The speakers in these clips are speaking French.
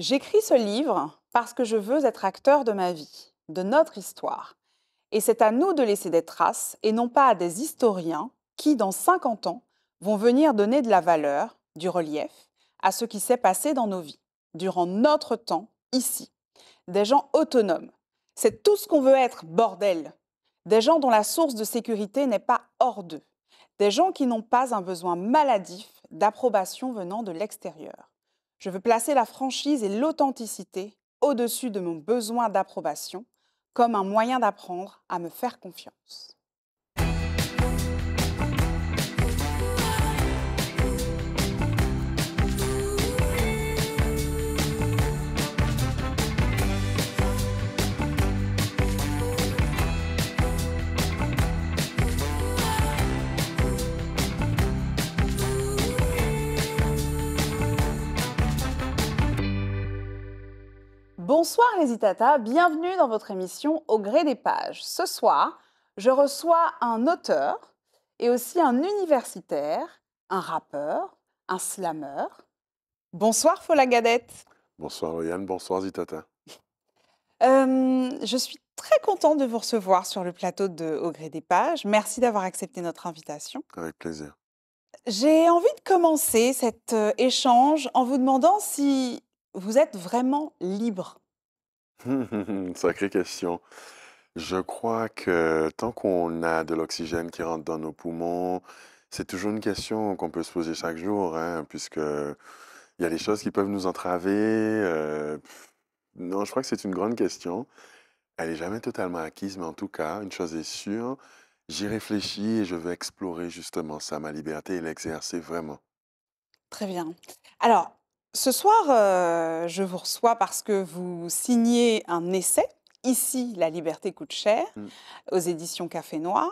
J'écris ce livre parce que je veux être acteur de ma vie, de notre histoire. Et c'est à nous de laisser des traces et non pas à des historiens qui, dans 50 ans, vont venir donner de la valeur, du relief, à ce qui s'est passé dans nos vies, durant notre temps, ici. Des gens autonomes. C'est tout ce qu'on veut être, bordel. Des gens dont la source de sécurité n'est pas hors d'eux. Des gens qui n'ont pas un besoin maladif d'approbation venant de l'extérieur. Je veux placer la franchise et l'authenticité au-dessus de mon besoin d'approbation comme un moyen d'apprendre à me faire confiance. Bonsoir les Zitata, bienvenue dans votre émission Au gré des pages. Ce soir, je reçois un auteur et aussi un universitaire, un rappeur, un slammer. Bonsoir Folagadette. Bonsoir Yann, bonsoir Zitata. Euh, je suis très contente de vous recevoir sur le plateau de Au gré des pages. Merci d'avoir accepté notre invitation. Avec plaisir. J'ai envie de commencer cet euh, échange en vous demandant si vous êtes vraiment libre. Sacrée question. Je crois que tant qu'on a de l'oxygène qui rentre dans nos poumons, c'est toujours une question qu'on peut se poser chaque jour, hein, puisque il y a des choses qui peuvent nous entraver. Euh, non, je crois que c'est une grande question. Elle n'est jamais totalement acquise, mais en tout cas, une chose est sûre, j'y réfléchis et je veux explorer justement ça, ma liberté, et l'exercer vraiment. Très bien. Alors, ce soir, euh, je vous reçois parce que vous signez un essai, Ici, la liberté coûte cher, mmh. aux éditions Café Noir.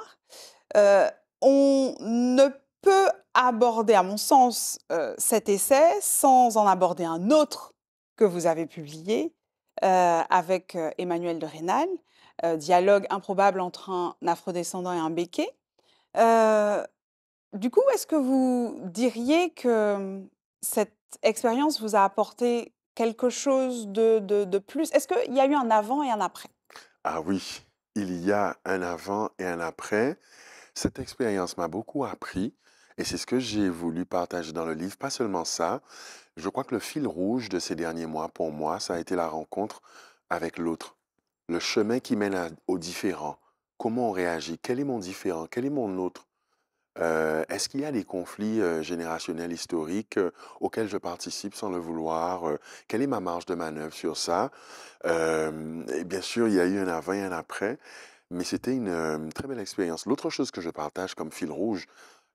Euh, on ne peut aborder, à mon sens, euh, cet essai sans en aborder un autre que vous avez publié avec Emmanuel de Rénal, Dialogue improbable entre un afrodescendant et un béquet. du coup, est-ce que vous diriez que cette expérience vous a apporté quelque chose de, plus Est-ce qu'il y a eu un avant et un après Ah oui, il y a un avant et un après. Cette expérience m'a beaucoup appris et c'est ce que j'ai voulu partager dans le livre. Pas seulement ça, je crois que le fil rouge de ces derniers mois pour moi, ça a été la rencontre avec l'autre, le chemin qui mène au différent. Comment on réagit Quel est mon différent Quel est mon autre euh, est-ce qu'il y a des conflits euh, générationnels historiques euh, auxquels je participe sans le vouloir Quelle est ma marge de manœuvre sur ça Bien sûr, il y a eu un avant et un après, mais c'était une, très belle expérience. L'autre chose que je partage comme fil rouge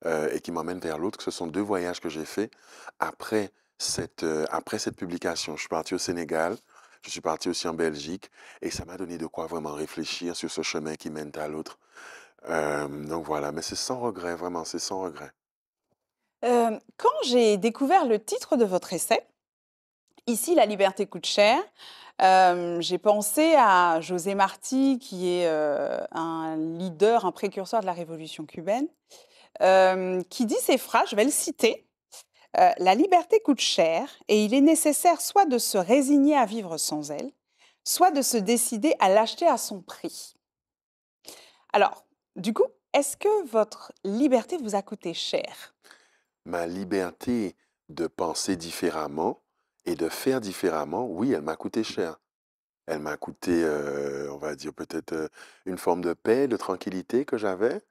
et qui m'emmène vers l'autre, ce sont deux voyages que j'ai faits après cette, après cette publication. Je suis parti au Sénégal. Je suis parti aussi en Belgique et ça m'a donné de quoi vraiment réfléchir sur ce chemin qui mène à l'autre. Euh, donc voilà, mais c'est sans regret, vraiment, c'est sans regret. quand j'ai découvert le titre de votre essai, Ici, la liberté coûte cher. j'ai pensé à José Martí, qui est un leader, un précurseur de la révolution cubaine, qui dit ces phrases, je vais le citer. la liberté coûte cher et il est nécessaire soit de se résigner à vivre sans elle, soit de se décider à l'acheter à son prix. Alors, du coup, est-ce que votre liberté vous a coûté cher? Ma liberté de penser différemment et de faire différemment, oui, elle m'a coûté mmh. cher. Elle m'a coûté, euh, on va dire, peut-être euh, une forme de paix, de tranquillité que j'avais.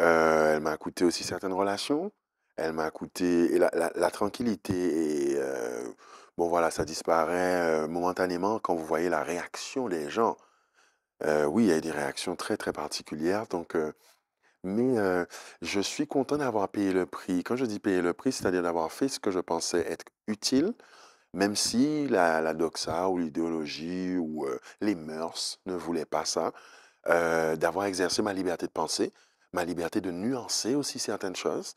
Euh, elle m'a coûté aussi certaines relations. Elle m'a coûté la, la, tranquillité. Et, bon, voilà, ça disparaît momentanément quand vous voyez la réaction des gens. Euh, oui, il y a eu des réactions très, très particulières. Donc, euh, mais euh, je suis content d'avoir payé le prix. Quand je dis payer le prix, c'est-à-dire d'avoir fait ce que je pensais être utile, même si la, la doxa ou l'idéologie ou les mœurs ne voulaient pas ça, d'avoir exercé ma liberté de penser, ma liberté de nuancer aussi certaines choses.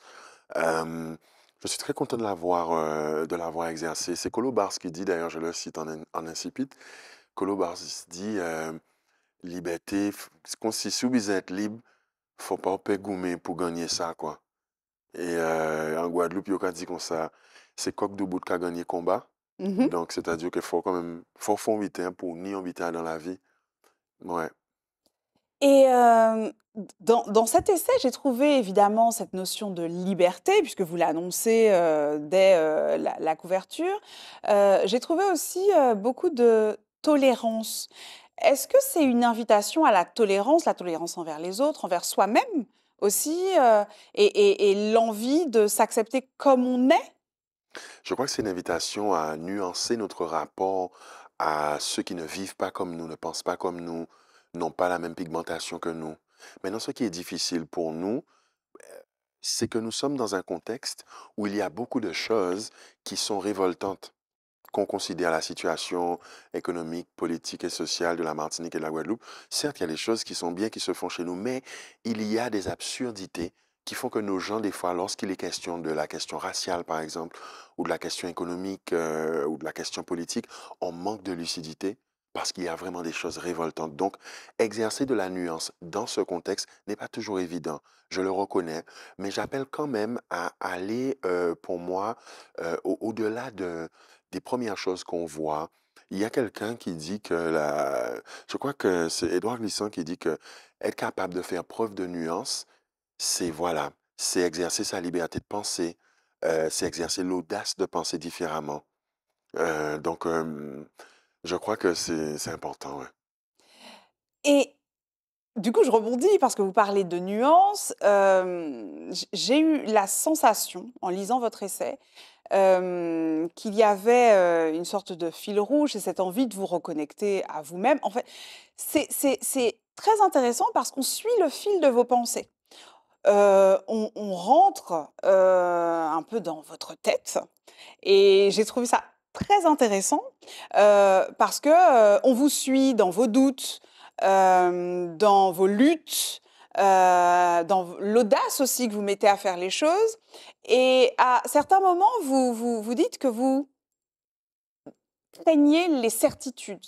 Je suis très content de l'avoir, de l'avoir exercé. C'est Colobars qui dit, d'ailleurs, je le cite en, en incipit, Colobars dit liberté, si sou bize libre, faut pas pa pour pour gagner ça Et euh, en Guadeloupe yo a dit comme ça, c'est coq de bout qui a gagner combat. Mm-hmm. Donc c'est à dire qu'il faut quand même faut fond vite hein, ni en dans dans la vie. Ouais. Et euh, dans, cet essai, j'ai trouvé évidemment cette notion de liberté, puisque vous l'annoncez euh, dès la, couverture. j'ai trouvé aussi beaucoup de tolérance. Est-ce que c'est une invitation à la tolérance, la tolérance envers les autres, envers soi-même aussi, euh, et, et l'envie de s'accepter comme on est Je crois que c'est une invitation à nuancer notre rapport à ceux qui ne vivent pas comme nous, ne pensent pas comme nous, n'ont pas la même pigmentation que nous. Maintenant, ce qui est difficile pour nous, c'est que nous sommes dans un contexte où il y a beaucoup de choses qui sont révoltantes qu'on considère la situation économique, politique et sociale de la Martinique et de la Guadeloupe, certes, il y a des choses qui sont bien, qui se font chez nous, mais il y a des absurdités qui font que nos gens, des fois, lorsqu'il est question de la question raciale, par exemple, ou de la question économique, euh, ou de la question politique, on manque de lucidité parce qu'il y a vraiment des choses révoltantes. Donc, exercer de la nuance dans ce contexte n'est pas toujours évident, je le reconnais, mais j'appelle quand même à aller, euh, pour moi, euh, au-delà de des premières choses qu'on voit, il y a quelqu'un qui dit que la. Je crois que c'est Édouard Glissant qui dit que être capable de faire preuve de nuance, c'est voilà, c'est exercer sa liberté de penser, euh, c'est exercer l'audace de penser différemment. Euh, donc, je crois que c'est important. Et du coup, je rebondis parce que vous parlez de nuance. J'ai eu la sensation, en lisant votre essai, euh, qu'il y avait euh, une sorte de fil rouge et cette envie de vous reconnecter à vous-même. En fait, c'est très intéressant parce qu'on suit le fil de vos pensées. Euh, on, rentre un peu dans votre tête et j'ai trouvé ça très intéressant parce que on vous suit dans vos doutes, dans vos luttes, dans l'audace aussi que vous mettez à faire les choses. Et à certains moments, vous, vous, dites que vous peignez les certitudes.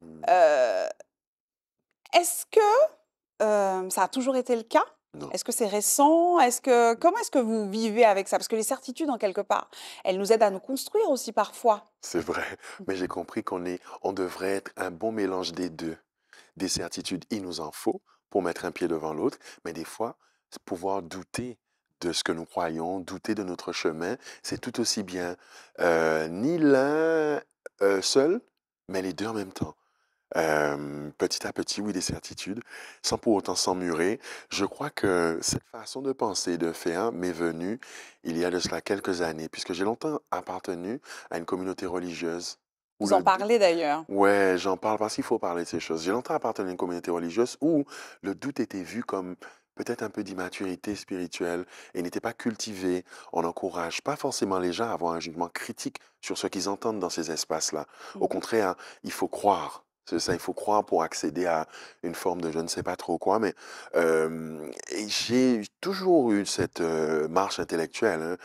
Mmh. Euh, est-ce que euh, ça a toujours été le cas Est-ce que c'est récent est -ce que, Comment est-ce que vous vivez avec ça Parce que les certitudes, en quelque part, elles nous aident à nous construire aussi parfois. C'est vrai, mmh. mais j'ai compris qu'on on devrait être un bon mélange des deux. Des certitudes, il nous en faut pour mettre un pied devant l'autre, mais des fois, pouvoir douter, de ce que nous croyons, douter de notre chemin, c'est tout aussi bien euh, ni l'un euh, seul, mais les deux en même temps. Euh, petit à petit, oui, des certitudes, sans pour autant s'emmurer. Je crois que cette façon de penser de faire m'est venue il y a de cela quelques années, puisque j'ai longtemps appartenu à une communauté religieuse vous en parlez d'ailleurs. Oui, j'en parle parce qu'il faut parler de ces choses. J'ai longtemps appartenu à une communauté religieuse où le doute était vu comme peut-être un peu d'immaturité spirituelle et n'était pas cultivé. On n'encourage pas forcément les gens à avoir un jugement critique sur ce qu'ils entendent dans ces espaces-là. Au mmh. contraire, il faut croire. C'est ça, il faut croire pour accéder à une forme de je ne sais pas trop quoi, mais euh, j'ai toujours eu cette euh, marche intellectuelle. Hein.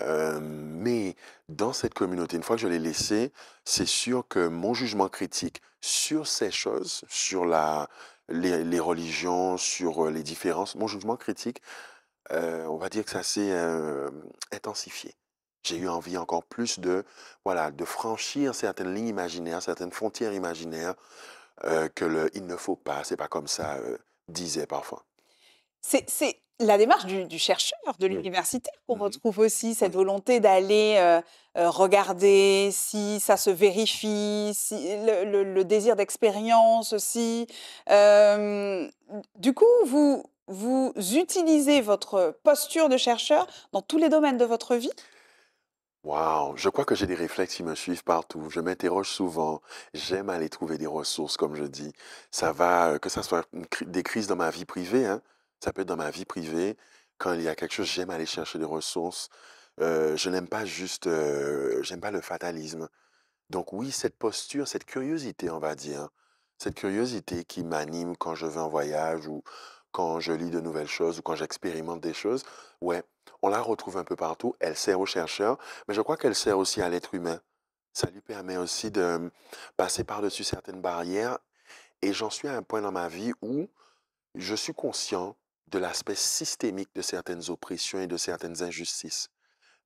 Euh, mais dans cette communauté, une fois que je l'ai laissée, c'est sûr que mon jugement critique sur ces choses, sur la, les, religions, sur euh, les différences. Mon jugement critique, euh, on va dire que ça s'est euh, intensifié. J'ai eu envie encore plus de, voilà, de franchir certaines lignes imaginaires, certaines frontières imaginaires que le il ne faut pas, c'est pas comme ça disait parfois. C'est la démarche du, chercheur, de l'université, on mmh retrouve aussi cette volonté d'aller euh, euh, regarder si ça se vérifie, si le, désir d'expérience aussi. du coup, vous, utilisez votre posture de chercheur dans tous les domaines de votre vie Waouh je crois que j'ai des réflexes qui me suivent partout. Je m'interroge souvent. J'aime aller trouver des ressources, comme je dis. Ça va, euh, que ce soit des crises dans ma vie privée, hein, ça peut être dans ma vie privée, quand il y a quelque chose, j'aime aller chercher des ressources. Euh, je n'aime pas juste, je euh, j'aime pas le fatalisme. Donc oui, cette posture, cette curiosité, on va dire, cette curiosité qui m'anime quand je vais en voyage ou quand je lis de nouvelles choses ou quand j'expérimente des choses, ouais, on la retrouve un peu partout. Elle sert aux chercheurs, mais je crois qu'elle sert aussi à l'être humain. Ça lui permet aussi de hum, passer par-dessus certaines barrières. Et j'en suis à un point dans ma vie où je suis conscient de l'aspect systémique de certaines oppressions et de certaines injustices.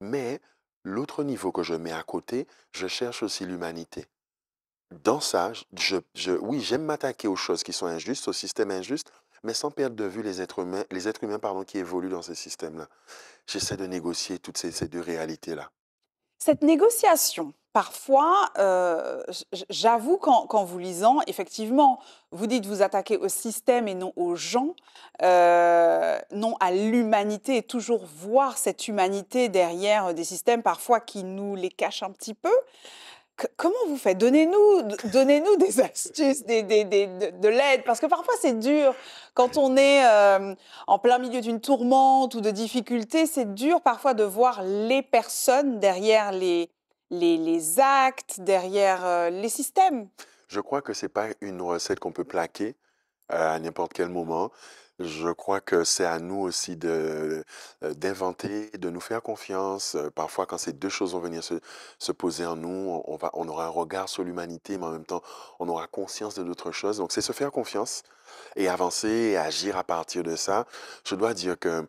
Mais l'autre niveau que je mets à côté, je cherche aussi l'humanité. Dans ça, je, oui, j'aime m'attaquer aux choses qui sont injustes, aux systèmes injustes, mais sans perdre de vue les êtres humains, les êtres humains pardon, qui évoluent dans ces systèmes-là. J'essaie de négocier toutes ces deux réalités-là. Cette négociation, parfois, euh, j'avoue qu'en, vous lisant, effectivement, vous dites vous attaquez au système et non aux gens, euh, non à l'humanité, et toujours voir cette humanité derrière euh, des systèmes parfois qui nous les cachent un petit peu. comment vous faites Donnez-nous, donnez-nous des astuces, des, des, de, l'aide, parce que parfois c'est dur. Quand on est euh, en plein milieu d'une tourmente ou de difficultés, c'est dur parfois de voir les personnes derrière les, les, actes, derrière euh, les systèmes. Je crois que ce n'est pas une recette qu'on peut plaquer euh, à n'importe quel moment. Je crois que c'est à nous aussi euh, d'inventer, de, nous faire confiance. Parfois, quand ces deux choses vont venir se, se poser en nous, on, va, on aura un regard sur l'humanité, mais en même temps, on aura conscience de d'autres choses. Donc, c'est se faire confiance et avancer et agir à partir de ça. Je dois dire que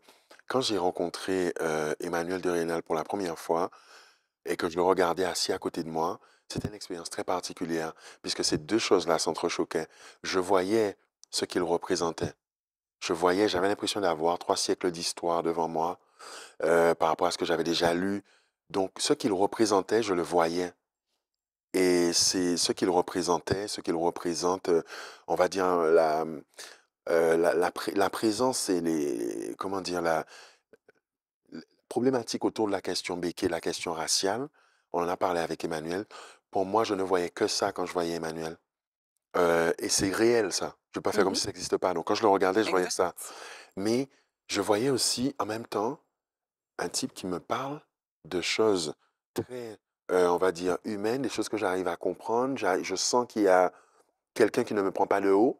quand j'ai rencontré Emmanuel de Rénal pour la première fois, et que je le regardais assis à côté de moi, c'était une expérience très particulière, puisque ces deux choses-là s'entrechoquaient. Je voyais ce qu'il représentait. Je voyais, j'avais l'impression d'avoir trois siècles d'histoire devant moi euh, par rapport à ce que j'avais déjà lu. Donc, ce qu'il représentait, je le voyais. Et c'est ce qu'il représentait, ce qu'il représente, euh, on va dire, la, euh, la, la, la, présence et les, comment dire, la, problématique autour de la question béquée, la question raciale, on en a parlé avec Emmanuel. Pour moi, je ne voyais que ça quand je voyais Emmanuel. Euh, et c'est réel, ça. Je ne vais pas faire comme mmh si ça n'existe pas. Donc, quand je le regardais, je voyais ça. Mais je voyais aussi, en même temps, un type qui me parle de choses très, euh, on va dire, humaines, des choses que j'arrive à comprendre. Je sens qu'il y a quelqu'un qui ne me prend pas de haut,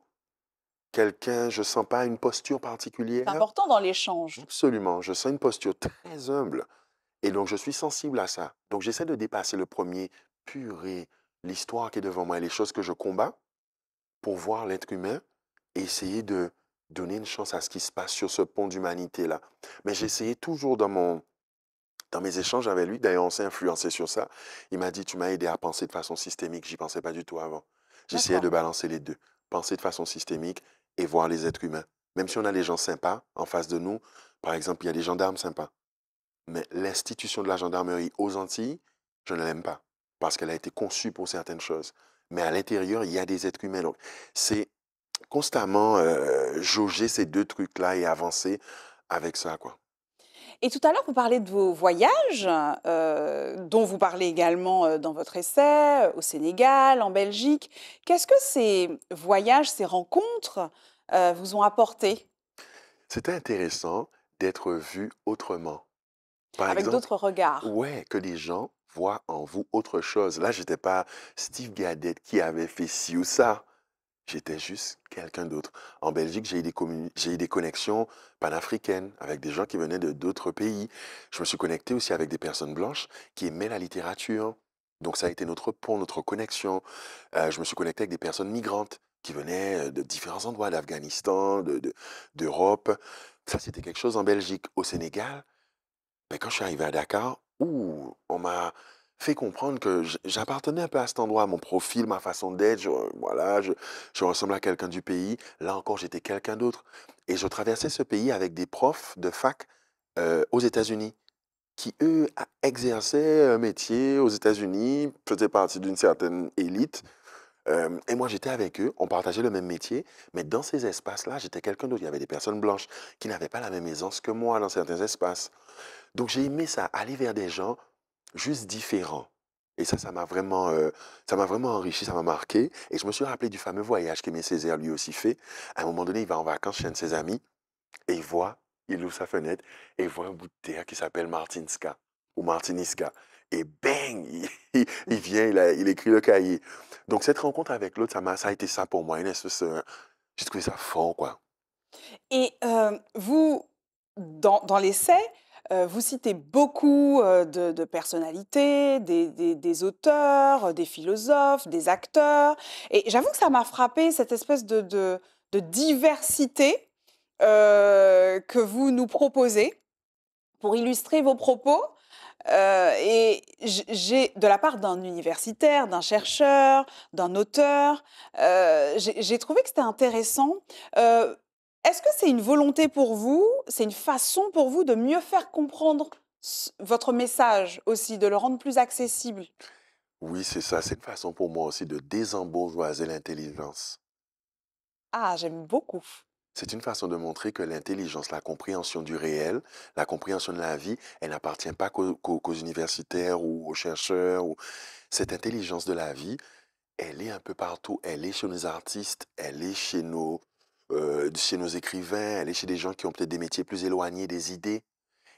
quelqu'un, je sens pas une posture particulière. C'est important dans l'échange. Absolument, je sens une posture très humble. Et donc, je suis sensible à ça. Donc, j'essaie de dépasser le premier, purée, l'histoire qui est devant moi et les choses que je combats pour voir l'être humain et essayer de donner une chance à ce qui se passe sur ce pont d'humanité-là. Mais j'essayais toujours dans mon, dans mes échanges avec lui, d'ailleurs on s'est influencé sur ça, il m'a dit, tu m'as aidé à penser de façon systémique, j'y pensais pas du tout avant. J'essayais de balancer les deux, penser de façon systémique et voir les êtres humains. Même si on a des gens sympas en face de nous, par exemple, il y a des gendarmes sympas. Mais l'institution de la gendarmerie aux Antilles, je ne l'aime pas, parce qu'elle a été conçue pour certaines choses. Mais à l'intérieur, il y a des êtres humains. Donc, c'est constamment euh, jauger ces deux trucs-là et avancer avec ça, quoi. Et tout à l'heure, vous parlez de vos voyages, euh, dont vous parlez également euh, dans votre essai, euh, au Sénégal, en Belgique. Qu'est-ce que ces voyages, ces rencontres vous ont apporté C'était intéressant d'être vu autrement. Avec d'autres regards. Oui, que les gens voient en vous autre chose. Là, je n'étais pas Steve Gadet qui avait fait ci ou ça. J'étais juste quelqu'un d'autre. En Belgique, j'ai eu, des des connexions panafricaines avec des gens qui venaient de d'autres pays. Je me suis connecté aussi avec des personnes blanches qui aimaient la littérature. Donc ça a été notre pont, notre connexion. Euh, je me suis connecté avec des personnes migrantes qui venaient euh, de différents endroits, d'Afghanistan, d'Europe. ça, c'était quelque chose en Belgique. Au Sénégal, Mais ben, quand je suis arrivé à Dakar, ouh, on m'a fait comprendre que j'appartenais un peu à cet endroit, mon profil, ma façon d'être. Je, euh, voilà, je, je à quelqu'un du pays. Là encore, j'étais quelqu'un d'autre. Et je traversais ce pays avec des profs de fac euh, aux États-Unis qui, eux, exerçaient un métier aux États-Unis, faisaient partie d'une certaine élite. Euh, et moi, j'étais avec eux, on partageait le même métier, mais dans ces espaces-là, j'étais quelqu'un d'autre. Il y avait des personnes blanches qui n'avaient pas la même aisance que moi dans certains espaces. Donc, j'ai aimé ça, aller vers des gens juste différent. Et ça, ça m'a vraiment, euh, vraiment enrichi, ça m'a marqué. Et je me suis rappelé du fameux voyage qu'Aimé Césaire lui aussi fait. À un moment donné, il va en vacances chez un de ses amis et il voit, il ouvre sa fenêtre et il voit un bout de terre qui s'appelle Martinska ou Martiniska. Et bang, il, vient, il, écrit le cahier. Donc cette rencontre avec l'autre, ça, a, ça a été ça pour moi. Euh, j'ai trouvé ça fort, quoi. Et euh, vous, dans, dans l'essai, euh, vous citez beaucoup euh, de, personnalités, des, auteurs, euh, des philosophes, des acteurs. Et j'avoue que ça m'a frappé, cette espèce de, de, diversité que vous nous proposez pour illustrer vos propos. et j'ai, de la part d'un universitaire, d'un chercheur, d'un auteur, j'ai trouvé que c'était intéressant. Est-ce que c'est une volonté pour vous, c'est une façon pour vous de mieux faire comprendre votre message aussi, de le rendre plus accessible Oui, c'est ça. C'est une façon pour moi aussi de désembourgeoiser l'intelligence. Ah, j'aime beaucoup. C'est une façon de montrer que l'intelligence, la compréhension du réel, la compréhension de la vie, elle n'appartient pas qu'aux universitaires ou aux chercheurs. Ou... Cette intelligence de la vie, elle est un peu partout. Elle est chez nos artistes, elle est chez nos, euh, chez nos écrivains, aller chez des gens qui ont peut-être des métiers plus éloignés des idées.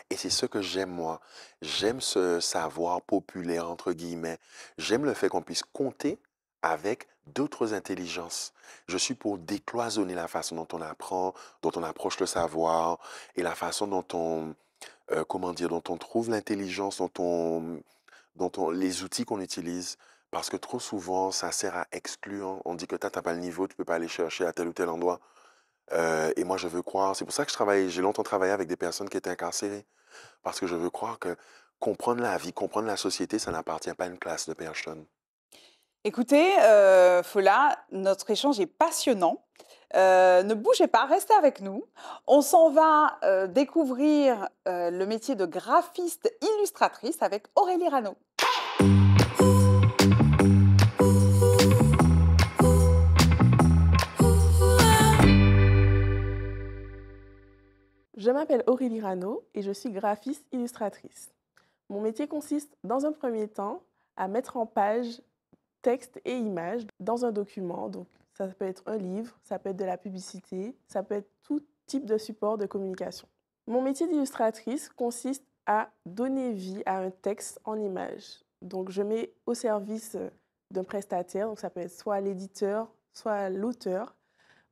Et c'est ce que j'aime moi. J'aime ce savoir populaire, entre guillemets. J'aime le fait qu'on puisse compter avec d'autres intelligences. Je suis pour décloisonner la façon dont on apprend, dont on approche le savoir et la façon dont on, euh, comment dire, dont on trouve l'intelligence, dont on, dont on, les outils qu'on utilise. Parce que trop souvent, ça sert à exclure. On dit que tu n'as pas le niveau, tu peux pas aller chercher à tel ou tel endroit. Euh, et moi, je veux croire, c'est pour ça que je travaille, j'ai longtemps travaillé avec des personnes qui étaient incarcérées, parce que je veux croire que comprendre la vie, comprendre la société, ça n'appartient pas à une classe de personnes. Écoutez, euh, Fola, notre échange est passionnant. Euh, ne bougez pas, restez avec nous. On s'en va découvrir le métier de graphiste illustratrice avec Aurélie Rano. Je m'appelle Aurélie Rano et je suis graphiste illustratrice. Mon métier consiste, dans un premier temps, à mettre en page texte et images dans un document. Donc, ça peut être un livre, ça peut être de la publicité, ça peut être tout type de support de communication. Mon métier d'illustratrice consiste à donner vie à un texte en image Donc, je mets au service d'un prestataire, donc ça peut être soit l'éditeur, soit l'auteur,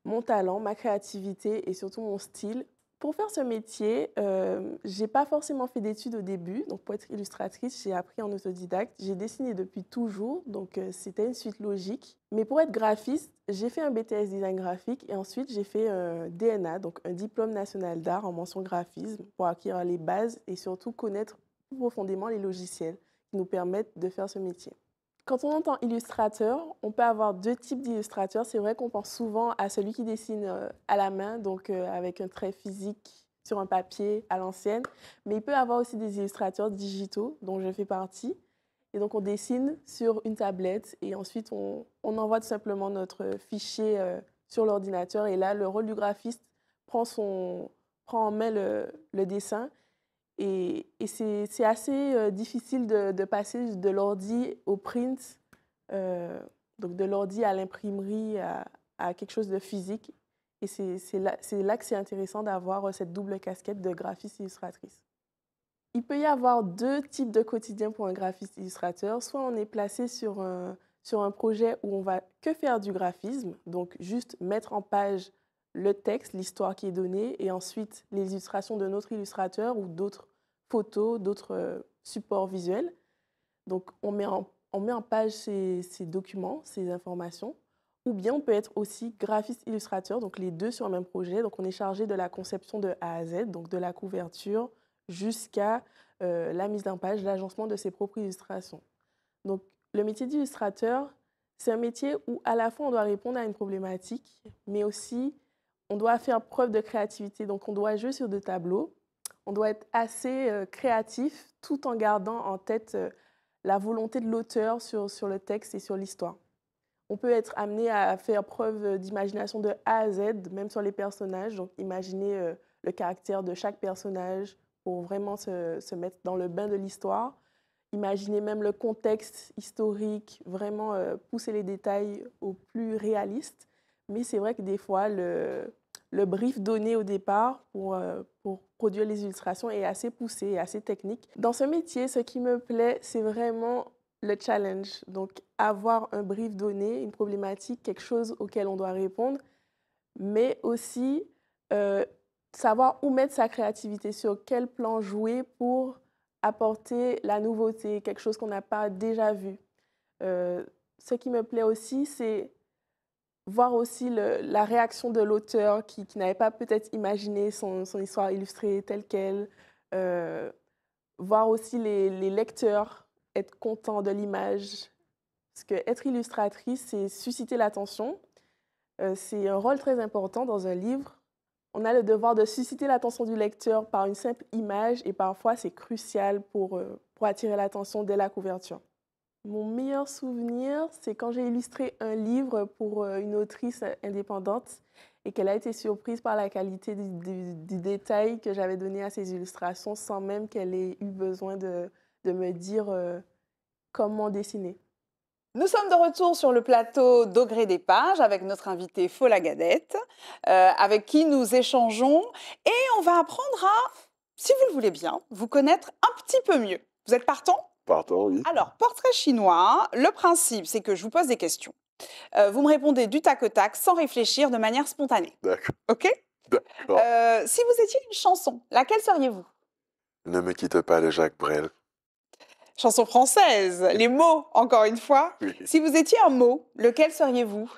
mon talent, ma créativité et surtout mon style pour faire ce métier, euh, je n'ai pas forcément fait d'études au début. Donc, pour être illustratrice, j'ai appris en autodidacte. J'ai dessiné depuis toujours, donc euh, c'était une suite logique. Mais pour être graphiste, j'ai fait un BTS design graphique et ensuite j'ai fait un euh, DNA, donc un diplôme national d'art en mention graphisme, pour acquérir les bases et surtout connaître profondément les logiciels qui nous permettent de faire ce métier. Quand on entend illustrateur, on peut avoir deux types d'illustrateurs. C'est vrai qu'on pense souvent à celui qui dessine euh, à la main, donc euh, avec un trait physique sur un papier à l'ancienne, mais il peut avoir aussi des illustrateurs digitaux dont je fais partie. Et donc on dessine sur une tablette et ensuite on, envoie tout simplement notre fichier euh, sur l'ordinateur. Et là, le rôle du graphiste prend, prend en main le dessin et, c'est assez euh, difficile de, passer de l'ordi au print, euh, donc de l'ordi à l'imprimerie, à, quelque chose de physique. Et c'est là, que c'est intéressant d'avoir euh, cette double casquette de graphiste illustratrice. Il peut y avoir deux types de quotidien pour un graphiste illustrateur. Soit on est placé sur un, sur un projet où on va que faire du graphisme, donc juste mettre en page le texte, l'histoire qui est donnée, et ensuite les illustrations de notre illustrateur ou d'autres photos, d'autres euh, supports visuels. Donc on met en, met en page ces, documents, ces informations. Ou bien on peut être aussi graphiste illustrateur, donc les deux sur le même projet. Donc on est chargé de la conception de A à Z, donc de la couverture jusqu'à euh, la mise en page, l'agencement de ses propres illustrations. Donc le métier d'illustrateur, c'est un métier où à la fois on doit répondre à une problématique, mais aussi on doit faire preuve de créativité, donc on doit jouer sur deux tableaux. On doit être assez euh, créatif tout en gardant en tête euh, la volonté de l'auteur sur, le texte et sur l'histoire. On peut être amené à faire preuve euh, d'imagination de A à Z, même sur les personnages, donc imaginer le caractère de chaque personnage pour vraiment se, se mettre dans le bain de l'histoire. Imaginer même le contexte historique, vraiment pousser les détails au plus réaliste. Mais c'est vrai que des fois, le, le brief donné au départ pour, euh, pour produire les illustrations est assez poussé assez technique. Dans ce métier, ce qui me plaît, c'est vraiment le challenge. Donc avoir un brief donné, une problématique, quelque chose auquel on doit répondre, mais aussi euh, savoir où mettre sa créativité, sur quel plan jouer pour apporter la nouveauté, quelque chose qu'on n'a pas déjà vu. Euh, ce qui me plaît aussi, c'est voir aussi la réaction de l'auteur qui, n'avait pas peut-être imaginé son, histoire illustrée telle qu'elle, euh, voir aussi les, lecteurs être contents de l'image. Parce que être illustratrice, c'est susciter l'attention. Euh, c'est un rôle très important dans un livre. On a le devoir de susciter l'attention du lecteur par une simple image et parfois c'est crucial pour euh, attirer l'attention dès la couverture. Mon meilleur souvenir, c'est quand j'ai illustré un livre pour euh, une autrice indépendante et qu'elle a été surprise par la qualité du, détails détail que j'avais donné à ses illustrations sans même qu'elle ait eu besoin de, me dire euh, comment dessiner. Nous sommes de retour sur le plateau d'Augré des Pages avec notre invitée Fola Gadette, euh, avec qui nous échangeons et on va apprendre à, si vous le voulez bien, vous connaître un petit peu mieux. Vous êtes partant alors, portrait chinois, le principe, c'est que je vous pose des questions. Euh, vous me répondez du tac au tac, sans réfléchir, de manière spontanée. D'accord. OK euh, si vous étiez une chanson, laquelle seriez-vous Ne me quitte pas de Jacques Brel. Chanson française, les mots, encore une fois. Si vous étiez un mot, lequel seriez-vous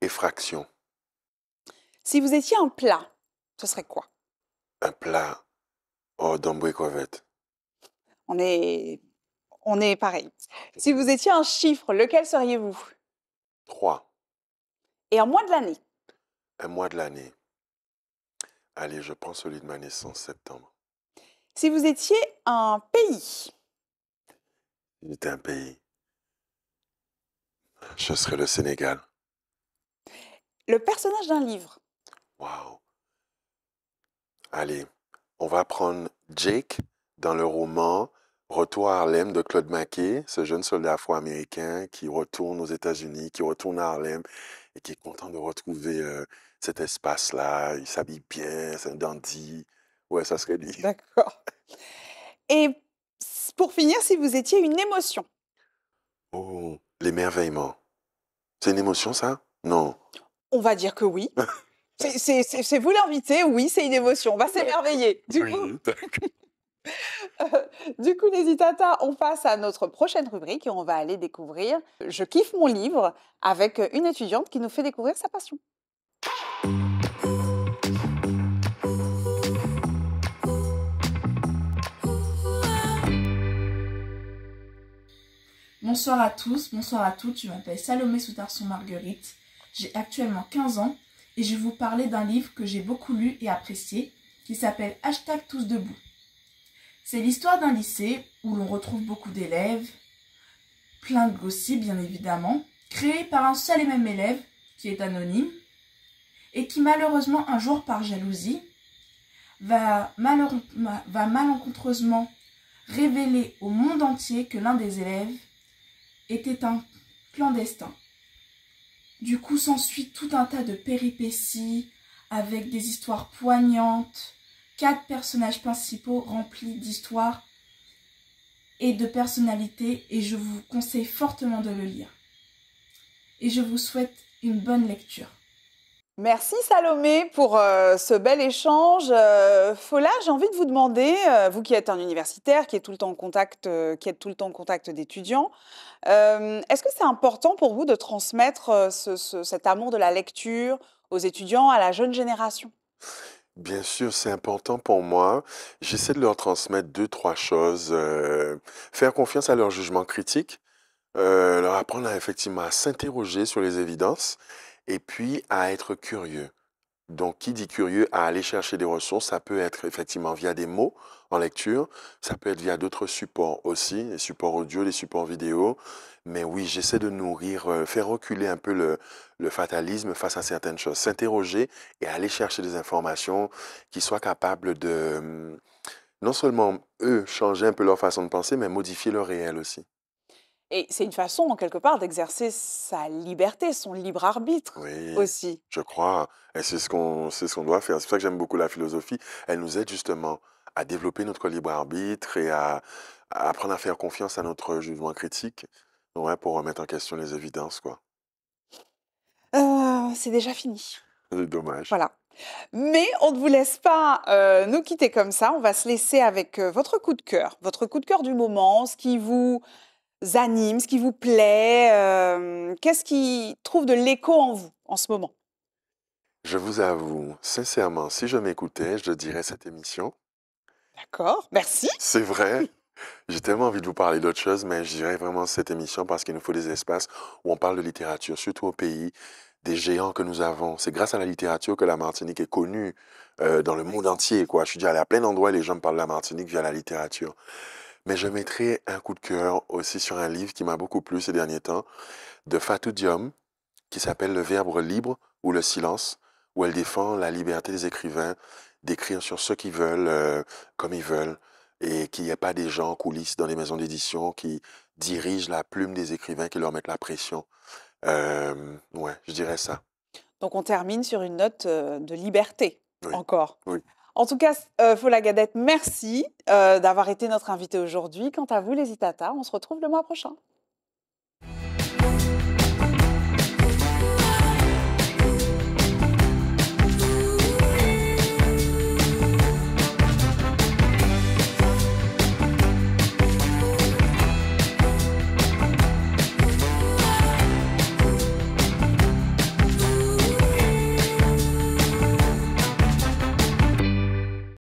Effraction. Si vous étiez un plat, ce serait quoi Un plat. Oh, d'ombre et on est, on est pareil. Si vous étiez un chiffre, lequel seriez-vous Trois. Et un mois de l'année Un mois de l'année. Allez, je prends celui de ma naissance, septembre. Si vous étiez un pays J'étais un pays. Je serais le Sénégal. Le personnage d'un livre Waouh Allez, on va prendre Jake dans le roman Retour à Harlem de Claude Maquet, ce jeune soldat afro-américain qui retourne aux États-Unis, qui retourne à Harlem et qui est content de retrouver euh, cet espace-là. Il s'habille bien, c'est un dandy. Ouais, ça serait lui. D'accord. Et pour finir, si vous étiez une émotion. Oh, l'émerveillement. C'est une émotion, ça Non. On va dire que oui. c'est vous l'invité, oui, c'est une émotion. On va s'émerveiller. Du coup. Euh, du coup, n'hésite pas, on passe à notre prochaine rubrique et on va aller découvrir euh, Je kiffe mon livre avec euh, une étudiante qui nous fait découvrir sa passion. Bonsoir à tous, bonsoir à toutes, je m'appelle Salomé Soutarson Marguerite, j'ai actuellement 15 ans et je vais vous parler d'un livre que j'ai beaucoup lu et apprécié qui s'appelle Hashtag tous debout. C'est l'histoire d'un lycée où l'on retrouve beaucoup d'élèves, plein de gossip bien évidemment, créé par un seul et même élève qui est anonyme et qui malheureusement un jour par jalousie va, va malencontreusement révéler au monde entier que l'un des élèves était un clandestin. Du coup s'ensuit tout un tas de péripéties avec des histoires poignantes, quatre personnages principaux remplis d'histoire et de personnalité et je vous conseille fortement de le lire. Et je vous souhaite une bonne lecture. Merci Salomé pour euh, ce bel échange. Euh, Fola, j'ai envie de vous demander, euh, vous qui êtes un universitaire, qui êtes tout le temps en contact, qui êtes tout le temps en contact d'étudiants, est-ce que c'est important pour vous de transmettre cet amour de la lecture aux étudiants, à la jeune génération Bien sûr, c'est important pour moi. J'essaie de leur transmettre deux, trois choses. Euh, faire confiance à leur jugement critique, euh, leur apprendre effectivement à s'interroger sur les évidences et puis à être curieux. Donc, qui dit curieux à aller chercher des ressources, ça peut être effectivement via des mots en lecture, ça peut être via d'autres supports aussi, les supports audio, les supports vidéo. Mais oui, j'essaie de nourrir, euh, faire reculer un peu le, le, fatalisme face à certaines choses, s'interroger et aller chercher des informations qui soient capables de, hum, non seulement eux, changer un peu leur façon de penser, mais modifier leur réel aussi. Et c'est une façon, en quelque part, d'exercer sa liberté, son libre arbitre aussi. Je crois. Et c'est ce qu'on ce qu'on doit faire. C'est pour ça que j'aime beaucoup la philosophie. Elle nous aide justement à développer notre libre arbitre et à, apprendre à faire confiance à notre jugement critique pour remettre en question les évidences. quoi. Euh, c'est déjà fini. C'est dommage. Voilà. Mais on ne vous laisse pas euh, nous quitter comme ça. On va se laisser avec euh, votre coup de cœur, votre coup de cœur du moment, ce qui vous anime, ce qui vous plaît euh, Qu'est-ce qui trouve de l'écho en vous en ce moment Je vous avoue, sincèrement, si je m'écoutais, je dirais cette émission. D'accord, merci. C'est vrai. J'ai tellement envie de vous parler d'autre chose, mais je dirais vraiment cette émission parce qu'il nous faut des espaces où on parle de littérature, surtout au pays des géants que nous avons. C'est grâce à la littérature que la Martinique est connue euh, dans le monde entier. Quoi. Je suis déjà à plein d'endroits et les gens parlent de la Martinique via la littérature. Mais je mettrai un coup de cœur aussi sur un livre qui m'a beaucoup plu ces derniers temps, de Fatou Diom, qui s'appelle Le Verbe libre ou le silence, où elle défend la liberté des écrivains d'écrire sur ce qu'ils veulent, euh, comme ils veulent, et qu'il n'y ait pas des gens en coulisses dans les maisons d'édition qui dirigent la plume des écrivains, qui leur mettent la pression. Euh, ouais, je dirais ça. Donc on termine sur une note euh, de liberté, encore. Oui. En tout cas, euh, Folagadette, merci euh, d'avoir été notre invité aujourd'hui. Quant à vous, les Itata, on se retrouve le mois prochain.